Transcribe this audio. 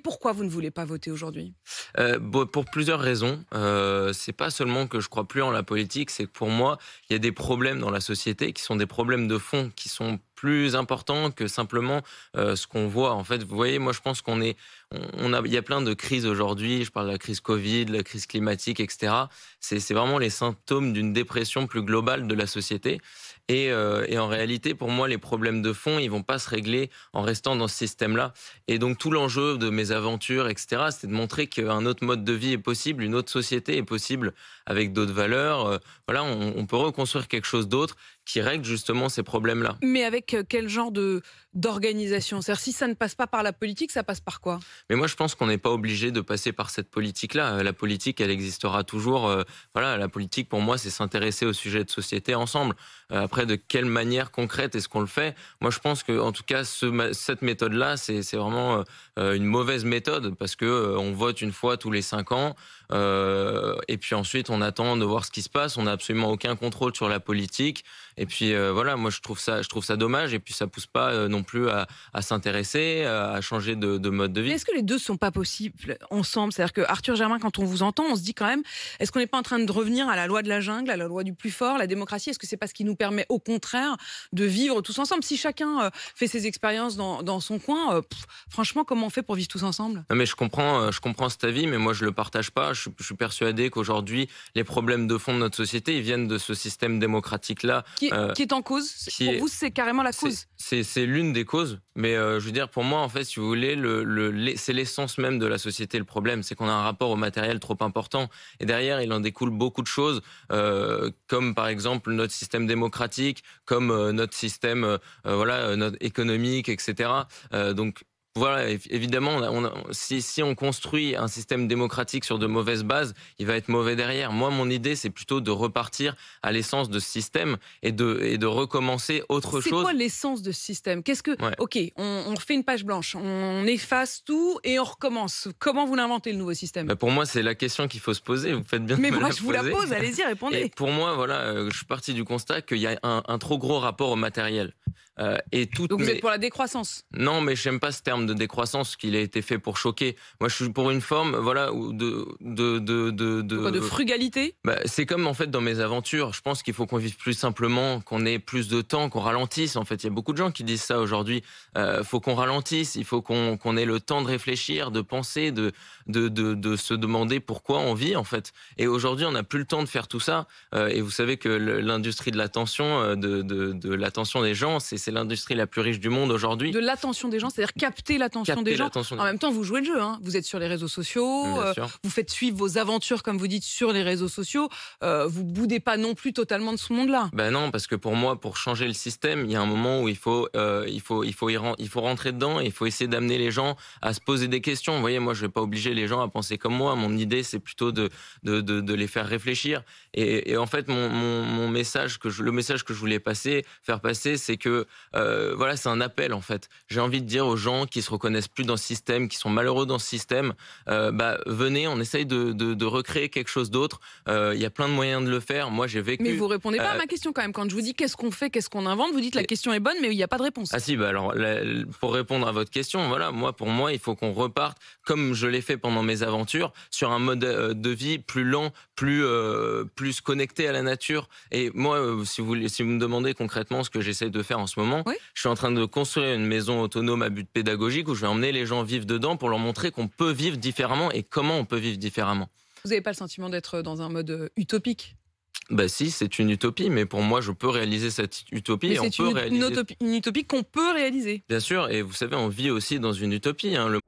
pourquoi vous ne voulez pas voter aujourd'hui euh, Pour plusieurs raisons. Ce euh, c'est pas seulement que je crois plus en la politique, c'est que pour moi, il y a des problèmes dans la société qui sont des problèmes de fond, qui sont plus important que simplement euh, ce qu'on voit. En fait, vous voyez, moi je pense qu'on est, on, a, il y a plein de crises aujourd'hui. Je parle de la crise Covid, la crise climatique, etc. C'est vraiment les symptômes d'une dépression plus globale de la société. Euh, et, en réalité, pour moi, les problèmes de fond, ils vont pas se régler en restant dans ce système-là. Et donc tout l'enjeu de mes aventures, etc., c'était de montrer qu'un autre mode de vie est possible, une autre société est possible avec d'autres valeurs. Euh, voilà, on peut reconstruire quelque chose d'autre qui règle justement ces problèmes-là. Mais avec euh, quel genre de d'organisation C'est-à-dire si ça ne passe pas par la politique, ça passe par quoi Mais moi, je pense qu'on n'est pas obligé de passer par cette politique-là. Euh, la politique, elle existera toujours. Euh, voilà, la politique, pour moi, c'est s'intéresser au sujet de société ensemble. après, de quelle manière concrète est-ce qu'on le fait Moi, je pense que, en tout cas, cette méthode-là, c'est vraiment une mauvaise méthode parce que on vote une fois tous les cinq ans et puis ensuite on attend de voir ce qui se passe. On n'a absolument aucun contrôle sur la politique. Et puis euh, voilà, moi je trouve ça, je trouve ça dommage. Et puis ça pousse pas euh, non plus à, s'intéresser, euh, à changer de, mode de vie. Est-ce que les deux sont pas possibles ensemble C'est-à-dire que Arthur Germain, quand on vous entend, on se dit quand même, est-ce qu'on n'est pas en train de revenir à la loi de la jungle, à la loi du plus fort, la démocratie Est-ce que c'est pas ce qui nous permet au contraire de vivre tous ensemble Si chacun fait ses expériences dans, son coin, franchement, comment on fait pour vivre tous ensemble Non mais je comprends, je comprends cet avis, mais moi je le partage pas. Je, suis persuadé qu'aujourd'hui, les problèmes de fond de notre société, ils viennent de ce système démocratique là. Qui euh, qui, est en cause qui Pour vous, c'est carrément la cause C'est l'une des causes. Mais euh, je veux dire, pour moi, en fait, si vous voulez, le, c'est l'essence même de la société le problème. C'est qu'on a un rapport au matériel trop important. Et derrière, il en découle beaucoup de choses, euh, comme par exemple notre système démocratique, comme notre système voilà, économique, etc. donc, voilà, évidemment, si, on construit un système démocratique sur de mauvaises bases, il va être mauvais derrière. Moi, mon idée, c'est plutôt de repartir à l'essence de ce système et de, recommencer autre chose. C'est quoi l'essence de ce système Qu'est-ce que... Ok, on, on, une page blanche, on efface tout et on recommence. Comment vous l'inventez, le nouveau système bah, Pour moi, c'est la question qu'il faut se poser. Vous faites bien Mais moi, je vous la pose, allez-y, répondez. pour moi, voilà, euh, je suis parti du constat qu'il y a un trop gros rapport au matériel. Euh, Donc vous êtes pour la décroissance Non, mais j'aime pas ce terme de décroissance qu'il a été fait pour choquer. Moi, je suis pour une forme, voilà, de de de de, de... frugalité. Bah, c'est comme en fait dans mes aventures. Je pense qu'il faut qu'on vive plus simplement, qu'on ait plus de temps, qu'on ralentisse. En fait, il y a beaucoup de gens qui disent ça aujourd'hui. Il euh, faut qu'on ralentisse, il faut qu'on ait le temps de réfléchir, de penser, de de de, se demander pourquoi on vit en fait. Et aujourd'hui, on n'a plus le temps de faire tout ça. Euh, et vous savez que l'industrie de l'attention, de, de, de l'attention des gens, c'est l'industrie la plus riche du monde aujourd'hui. De l'attention des gens, c'est-à-dire capter l'attention des gens. En même temps, vous jouez le jeu. Hein. Vous êtes sur les réseaux sociaux. Euh, vous faites suivre vos aventures, comme vous dites, sur les réseaux sociaux. Euh, vous boudez pas non plus totalement de ce monde-là. Ben non, parce que pour moi, pour changer le système, il y a un moment où il faut, euh, il faut, il faut, il faut rentrer dedans. Et il faut essayer d'amener les gens à se poser des questions. Vous voyez, moi, je vais pas obliger les gens à penser comme moi. Mon idée, c'est plutôt de de, les faire réfléchir. Et, en fait, mon, mon message que le message que je voulais passer, faire passer, c'est que euh, voilà, c'est un appel en fait. J'ai envie de dire aux gens qui se reconnaissent plus dans ce système, qui sont malheureux dans ce système, euh, bah, venez, on essaye de, recréer quelque chose d'autre. Euh, il y a plein de moyens de le faire. Moi, j'ai vécu. Mais vous répondez pas à ma question quand même. Quand je vous dis qu'est-ce qu'on fait, qu'est-ce qu'on invente, vous dites la question est bonne, mais il n'y a pas de réponse. Ah si, bah alors pour répondre à votre question, voilà, moi pour moi, il faut qu'on reparte comme je l'ai fait pendant mes aventures sur un mode de vie plus lent, plus plus connecté à la nature. Et moi, si vous si vous me demandez concrètement ce que j'essaie de faire en ce je suis en train de construire une maison autonome à but pédagogique où je vais emmener les gens vivre dedans pour leur montrer qu'on peut vivre différemment et comment on peut vivre différemment. Vous n'avez pas le sentiment d'être dans un mode euh, utopique bah si, c'est une utopie, mais pour moi, je peux réaliser cette utopie. C'est une, une utopie, qu'on peut réaliser. Bien sûr, et vous savez, on vit aussi dans une utopie. Hein, le...